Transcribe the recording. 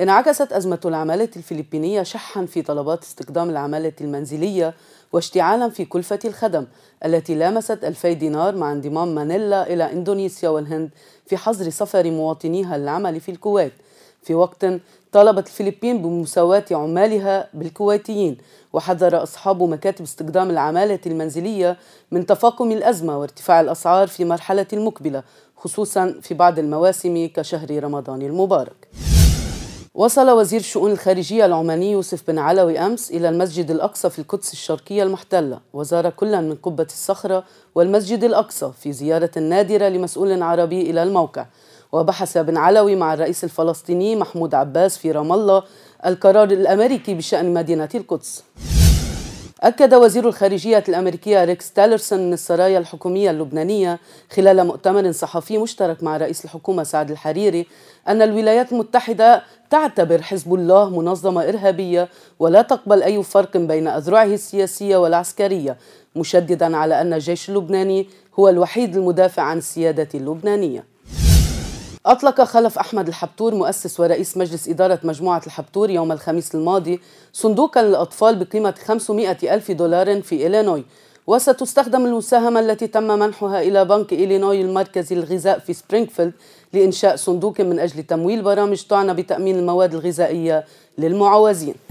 انعكست أزمة العمالة الفلبينية شحا في طلبات استقدام العمالة المنزلية واشتعالا في كلفة الخدم التي لامست 2000 دينار مع انضمام مانيلا إلى إندونيسيا والهند في حظر سفر مواطنيها للعمل في الكويت في وقت طالبت الفلبين بمساواة عمالها بالكويتيين وحذر أصحاب مكاتب استقدام العمالة المنزلية من تفاقم الأزمة وارتفاع الأسعار في مرحلة المقبلة خصوصا في بعض المواسم كشهر رمضان المبارك وصل وزير الشؤون الخارجية العماني يوسف بن علوي أمس إلى المسجد الأقصى في القدس الشرقية المحتلة وزار كلا من قبة الصخرة والمسجد الأقصى في زيارة نادرة لمسؤول عربي إلى الموقع وبحث بن علوي مع الرئيس الفلسطيني محمود عباس في رام الله القرار الأمريكي بشأن مدينة القدس أكد وزير الخارجية الأمريكية ريكس تالرسون من السرايا الحكومية اللبنانية خلال مؤتمر صحفي مشترك مع رئيس الحكومة سعد الحريري أن الولايات المتحدة تعتبر حزب الله منظمة إرهابية ولا تقبل أي فرق بين أذرعه السياسية والعسكرية مشددا على أن الجيش اللبناني هو الوحيد المدافع عن السيادة اللبنانية أطلق خلف أحمد الحبتور مؤسس ورئيس مجلس إدارة مجموعة الحبتور يوم الخميس الماضي صندوقا للأطفال بقيمة 500 ألف دولار في إلينوي وستستخدم المساهمة التي تم منحها إلى بنك إلينوي المركزي للغذاء في سبرينغفيلد لإنشاء صندوق من أجل تمويل برامج تعنى بتأمين المواد الغذائية للمعوزين